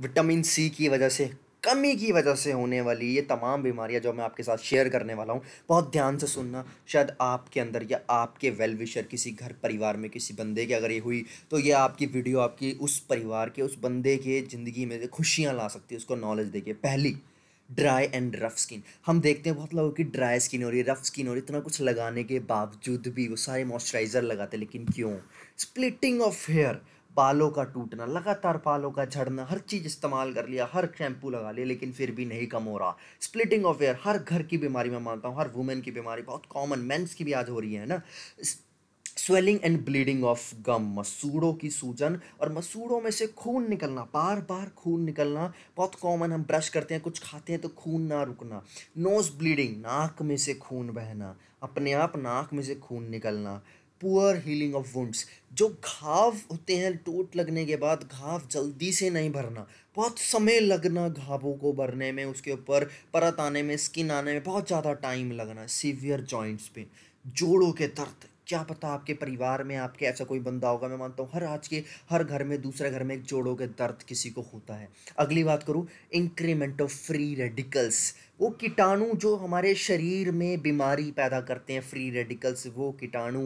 vitamin C की वजह से कमी की वजह से होने वाली ये तमाम बीमारियां जो मैं आपके साथ शेयर करने वाला हूँ बहुत ध्यान से सुनना शायद आपके अंदर या आपके वेल विशर किसी घर परिवार में किसी बंदे के अगर ये हुई तो ये आपकी वीडियो आपकी उस परिवार के उस बंदे के ज़िंदगी में खुशियाँ ला सकती है उसको नॉलेज देके पहली ड्राई एंड रफ़ स्किन हम देखते हैं बहुत लोगों की ड्राई स्किन हो रही है रफ़ स्किन हो रही है इतना कुछ लगाने के बावजूद भी वो सारे मॉइस्चराइज़र लगाते लेकिन क्यों स्प्लिटिंग ऑफ हेयर पालों का टूटना लगातार पालों का झड़ना हर चीज़ इस्तेमाल कर लिया हर शैम्पू लगा लिया लेकिन फिर भी नहीं कम हो रहा स्प्लिटिंग ऑफ एयर हर घर की बीमारी मैं मानता हूँ हर वुमेन की बीमारी बहुत कॉमन मेंस की भी आज हो रही है ना swelling and bleeding of gum मसूड़ों की सूजन और मसूड़ों में से खून निकलना बार बार खून निकलना बहुत कॉमन हम ब्रश करते हैं कुछ खाते हैं तो खून ना रुकना नोज़ ब्लीडिंग नाक में से खून बहना अपने आप नाक में से खून निकलना पुअर हीलिंग ऑफ वुंड्स जो घाव होते हैं टोट लगने के बाद घाव जल्दी से नहीं भरना बहुत समय लगना घावों को भरने में उसके ऊपर परत आने में स्किन आने में बहुत ज़्यादा टाइम लगना सीवियर जॉइंट्स पे जोड़ों के दर्द क्या पता आपके परिवार में आपके ऐसा कोई बंदा होगा मैं मानता हूँ हर आज के हर घर में दूसरे घर में एक जोड़ों के दर्द किसी को होता है अगली बात करूँ इंक्रीमेंट ऑफ फ्री रेडिकल्स वो कीटाणु जो हमारे शरीर में बीमारी पैदा करते हैं फ्री रेडिकल्स वो कीटाणु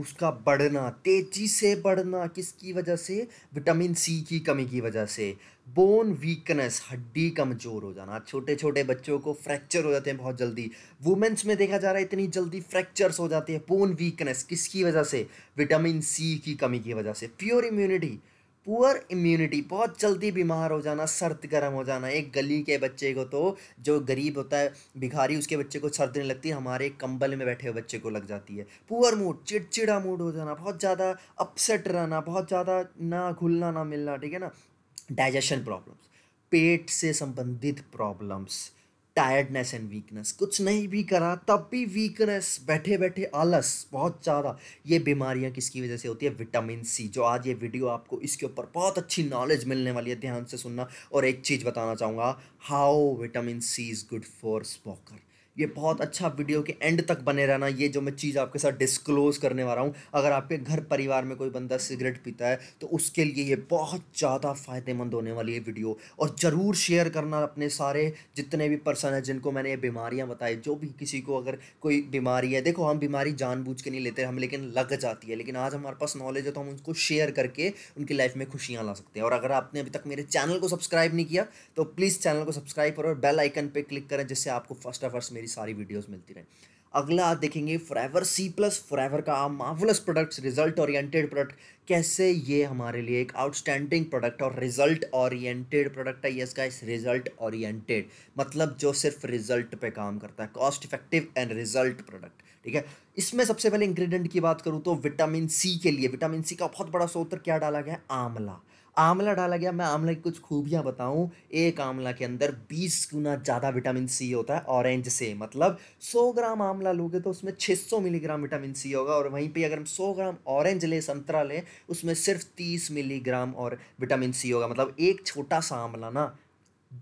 उसका बढ़ना तेज़ी से बढ़ना किसकी वजह से विटामिन सी की कमी की वजह से बोन वीकनेस हड्डी कमज़ोर हो जाना छोटे छोटे बच्चों को फ्रैक्चर हो जाते हैं बहुत जल्दी वुमेंस में देखा जा रहा है इतनी जल्दी फ्रैक्चर्स हो जाते हैं बोन वीकनेस किसकी वजह से विटामिन सी की कमी की वजह से प्योर इम्यूनिटी पुअर इम्यूनिटी बहुत जल्दी बीमार हो जाना सर्द गर्म हो जाना एक गली के बच्चे को तो जो गरीब होता है भिखारी उसके बच्चे को सर्द नहीं लगती हमारे कंबल में बैठे हुए बच्चे को लग जाती है पुअर मूड चिड़चिड़ा मूड हो जाना बहुत ज़्यादा अपसेट रहना बहुत ज़्यादा ना घुलना ना मिलना ठीक है ना डाइजेशन प्रॉब्लम्स पेट से संबंधित प्रॉब्लम्स टायर्डनेस एंड वीकनेस कुछ नहीं भी करा तब भी वीकनेस बैठे बैठे आलस बहुत ज़्यादा ये बीमारियाँ किसकी वजह से होती है विटामिन सी जो आज ये वीडियो आपको इसके ऊपर बहुत अच्छी नॉलेज मिलने वाली है ध्यान से सुनना और एक चीज़ बताना चाहूँगा how vitamin C is good for smoker ये बहुत अच्छा वीडियो के एंड तक बने रहना ये जो मैं चीज़ आपके साथ डिस्क्लोज़ करने वाला हूँ अगर आपके घर परिवार में कोई बंदा सिगरेट पीता है तो उसके लिए ये बहुत ज़्यादा फ़ायदेमंद होने वाली है वीडियो और ज़रूर शेयर करना अपने सारे जितने भी पर्सन हैं जिनको मैंने ये बीमारियाँ बताई जो भी किसी को अगर कोई बीमारी है देखो हम बीमारी जानबूझ के नहीं लेते हम लेकिन लग जाती है लेकिन आज हमारे पास नॉलेज है तो हम उसको शेयर करके उनकी लाइफ में खुशियाँ ला सकते हैं और अगर आपने अभी तक मेरे चैनल को सब्सक्राइब नहीं किया तो प्लीज़ चैनल को सब्सक्राइब करो और बेल आइकन पर क्लिक करें जिससे आपको फर्स्ट ऑफ फर्स्ट मेरी सारी वीडियोस मिलती रहे अगला आप देखेंगे फ्राइवर सी प्लस फ्राइवर का marvellous products result oriented product कैसे ये हमारे लिए एक आउटस्टैंडिंग प्रोडक्ट और रिजल्ट ओरिएंटेड प्रोडक्ट है यस गाइस रिजल्ट ओरिएंटेड मतलब जो सिर्फ रिजल्ट पे काम करता है cost effective and result product ठीक है इसमें सबसे पहले इंग्रेडिएंट की बात करूँ तो विटामिन सी के लिए विटामिन सी का बहुत बड़ा सोत्र क्या डाला गया है आंवला आंवला डाला गया मैं आंवला की कुछ खूबियाँ बताऊँ एक आंवला के अंदर बीस गुना ज़्यादा विटामिन सी होता है ऑरेंज से मतलब सौ ग्राम आंवला लोगे तो उसमें छः सौ मिलीग्राम विटामिन सी होगा और वहीं पर अगर हम सौ ग्राम ऑरेंज लें संतरा लें उसमें सिर्फ तीस मिलीग्राम और विटामिन सी होगा मतलब एक छोटा सा आंवला ना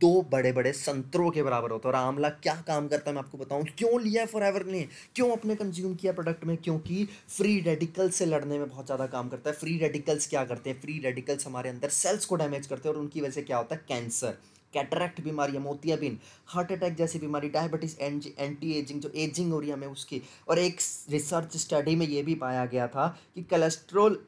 दो बड़े बड़े संतरों के बराबर होता है और आंवला क्या काम करता है मैं आपको बताऊं क्यों लिया फॉर एवर ने क्यों अपने कंज्यूम किया प्रोडक्ट में क्योंकि फ्री रेडिकल से लड़ने में बहुत ज़्यादा काम करता है फ्री रेडिकल्स क्या करते हैं फ्री रेडिकल्स हमारे अंदर सेल्स को डैमेज करते हैं और उनकी वजह से क्या होता है कैंसर कैटरेक्ट बीमारियाँ मोतियाबिन हार्ट अटैक जैसी बीमारी डायबिटीज़ एंटी एजिंग जो एजिंग हो रही है हमें उसकी और एक रिसर्च स्टडी में ये भी पाया गया था कि कोलेस्ट्रोल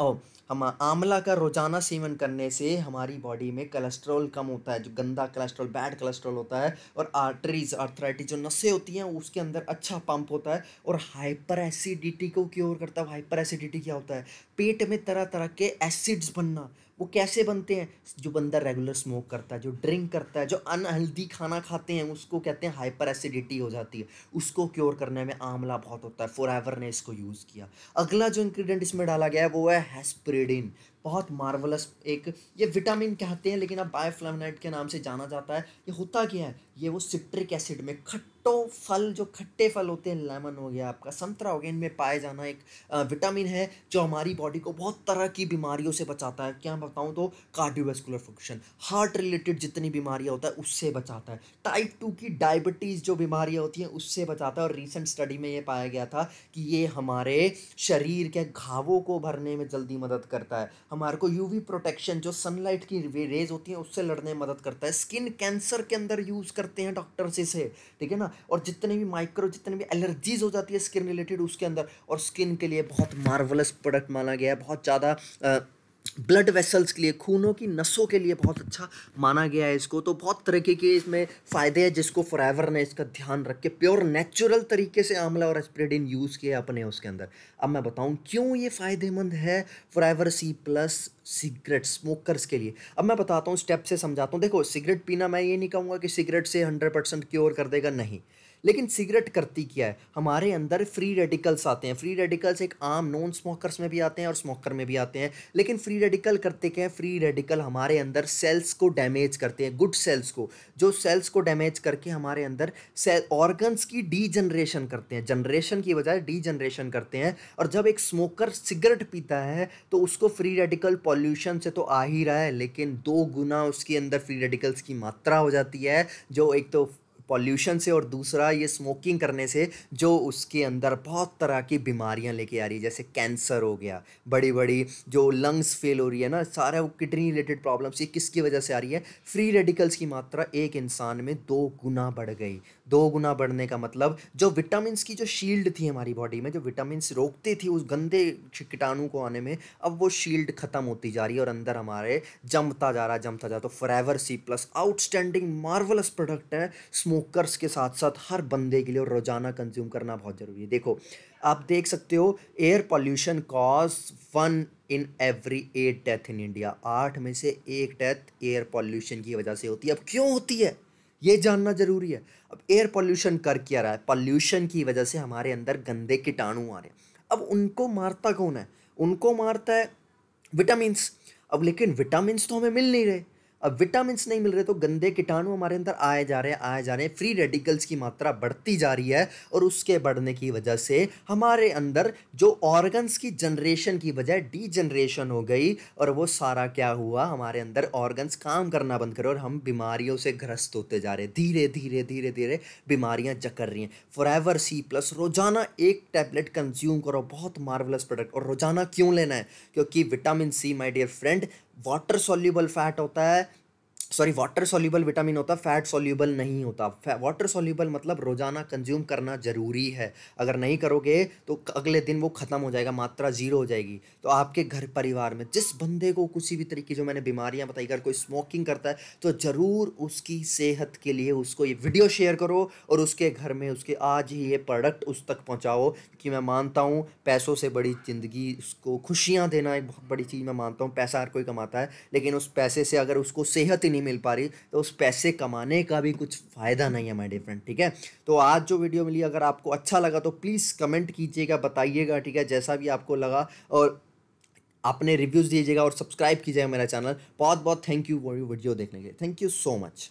ओ oh, हम आंवला का रोज़ाना सेवन करने से हमारी बॉडी में कोलेस्ट्रॉल कम होता है जो गंदा कोलेस्ट्रॉल बैड कोलेस्ट्रॉल होता है और आर्टरीज आर्थराइटिस जो नसें होती हैं उसके अंदर अच्छा पंप होता है और हाइपर एसिडिटी को क्योर करता है हाइपर एसिडिटी क्या होता है पेट में तरह तरह के एसिड्स बनना वो कैसे बनते हैं जो बंदा रेगुलर स्मोक करता है जो ड्रिंक करता है जो अनहेल्दी खाना खाते हैं उसको कहते हैं हाइपर एसिडिटी हो जाती है उसको क्योर करने में आंवला बहुत होता है फॉर ने इसको यूज़ किया अगला जो इंग्रेडिएंट इसमें डाला गया है वो है हेस्प्रे पायरिडीन बहुत मार्वलस एक ये विटामिन कहते हैं लेकिन अब बायोफ्लावनाइड के नाम से जाना जाता है ये होता क्या है ये वो सिट्रिक एसिड में खट खट्टों फल जो खट्टे फल होते हैं लेमन हो गया आपका संतरा हो गया इनमें पाया जाना एक विटामिन है जो हमारी बॉडी को बहुत तरह की बीमारियों से बचाता है क्या बताऊँ तो कार्डियोवेस्कुलर फंक्शन हार्ट रिलेटेड जितनी बीमारियाँ होता है उससे बचाता है टाइप टू की डायबिटीज़ जो बीमारियाँ होती हैं उससे बचाता है और रिसेंट स्टडी में ये पाया गया था कि ये हमारे शरीर के घावों को भरने में जल्दी मदद करता है हमारे को यूवी प्रोटेक्शन जो सनलाइट की रेज होती हैं उससे लड़ने में मदद करता है स्किन कैंसर के अंदर यूज़ करते हैं डॉक्टर्स इसे ठीक है ना और जितने भी माइक्रो जितने भी एलर्जीज हो जाती है स्किन रिलेटेड उसके अंदर और स्किन के लिए बहुत मार्वलस प्रोडक्ट माना गया है बहुत ज़्यादा ब्लड वेसल्स के लिए खूनों की नसों के लिए बहुत अच्छा माना गया है इसको तो बहुत तरीके के इसमें फ़ायदे हैं जिसको फॉर ने इसका ध्यान रख के प्योर नेचुरल तरीके से आमला और एस्पिरिडिन यूज़ किया अपने उसके अंदर अब मैं बताऊँ क्यों ये फ़ायदेमंद है for C plus cigarette smokers के लिए अब मैं बताता हूँ स्टेप से समझाता हूँ देखो सिगरेट पीना मैं ये नहीं कहूँगा कि सिगरेट से हंड्रेड परसेंट क्योर कर देगा नहीं लेकिन सिगरेट करती क्या है हमारे अंदर फ्री रेडिकल्स आते हैं फ्री रेडिकल्स एक आम नॉन स्मोकर्स में भी आते हैं और स्मोकर में भी आते हैं लेकिन फ्री रेडिकल करते क्या है फ्री रेडिकल हमारे अंदर सेल्स को डैमेज करते हैं गुड सेल्स को जो सेल्स को डैमेज करके हमारे अंदर सेल ऑर्गन्स की डी जनरेशन करते हैं जनरेशन की बजाय डी जनरेशन करते हैं और जब एक स्मोकर सिगरेट पीता है तो उसको फ्री रेडिकल पॉल्यूशन से तो आ ही रहा है लेकिन दो गुना उसके अंदर फ्री रेडिकल्स की मात्रा हो जाती है जो एक तो पॉल्यूशन से और दूसरा ये स्मोकिंग करने से जो उसके अंदर बहुत तरह की बीमारियां लेके आ रही है जैसे कैंसर हो गया बड़ी बड़ी जो लंग्स फेल हो रही है ना सारा वो किडनी रिलेटेड प्रॉब्लम्स ये किसकी वजह से आ रही है फ्री रेडिकल्स की मात्रा एक इंसान में दो गुना बढ़ गई दो गुना बढ़ने का मतलब जो विटामिन की जो शील्ड थी हमारी बॉडी में जो विटामिन रोकती थी उस गंदे कीटाणु को आने में अब वो शील्ड ख़त्म होती जा रही है और अंदर हमारे जमता जा रहा जमता जा रहा तो ever C plus outstanding marvellous product है स्मोकर्स के साथ साथ हर बंदे के लिए और रोज़ाना कंज्यूम करना बहुत ज़रूरी है देखो आप देख सकते हो air pollution cause one in every eight death in India आठ में से एक डेथ एयर पॉल्यूशन की वजह से होती है अब क्यों होती है ये जानना ज़रूरी है अब एयर पॉल्यूशन कर क्या रहा है पॉल्यूशन की वजह से हमारे अंदर गंदे कीटाणु आ रहे हैं अब उनको मारता कौन है उनको मारता है विटामिन अब लेकिन विटामिन तो हमें मिल नहीं रहे अब विटामिन नहीं मिल रहे तो गंदे कीटाणु हमारे अंदर आए जा रहे हैं आए जा रहे हैं फ्री रेडिकल्स की मात्रा बढ़ती जा रही है और उसके बढ़ने की वजह से हमारे अंदर जो ऑर्गन्स की जनरेशन की बजाय डी जनरेशन हो गई और वो सारा क्या हुआ हमारे अंदर ऑर्गन्स काम करना बंद करो और हम बीमारियों से ग्रस्त होते जा रहे हैं धीरे धीरे धीरे धीरे बीमारियाँ चकर रही हैं फॉर सी प्लस रोज़ाना एक टैबलेट कंज्यूम करो बहुत मार्वलस प्रोडक्ट और रोज़ाना क्यों लेना है क्योंकि vitamin C my dear friend water soluble fat होता है सॉरी वाटर सोल्यूबल विटामिन होता है फैट सोल्यूबल नहीं होता वाटर सोल्यूबल मतलब रोज़ाना कंज्यूम करना ज़रूरी है अगर नहीं करोगे तो अगले दिन वो ख़त्म हो जाएगा मात्रा जीरो हो जाएगी तो आपके घर परिवार में जिस बंदे को किसी भी तरीके जो मैंने बीमारियाँ बताई अगर कोई स्मोकिंग करता है तो ज़रूर उसकी सेहत के लिए उसको ये वीडियो शेयर करो और उसके घर में उसके आज ही ये प्रोडक्ट उस तक पहुँचाओ कि मैं मानता हूँ पैसों से बड़ी ज़िंदगी उसको खुशियाँ देना एक बहुत बड़ी चीज़ मैं मानता हूँ पैसा हर कोई कमाता है लेकिन उस पैसे से अगर उसको सेहत ही नहीं मिल पा रही तो उस पैसे कमाने का भी कुछ फ़ायदा नहीं है माई डियर फ्रेंड ठीक है तो आज जो वीडियो मिली अगर आपको अच्छा लगा तो प्लीज़ कमेंट कीजिएगा बताइएगा ठीक है जैसा भी आपको लगा और आपने रिव्यूज़ दीजिएगा और सब्सक्राइब कीजिएगा मेरा चैनल बहुत बहुत थैंक यू वीडियो देखने के लिए थैंक यू सो मच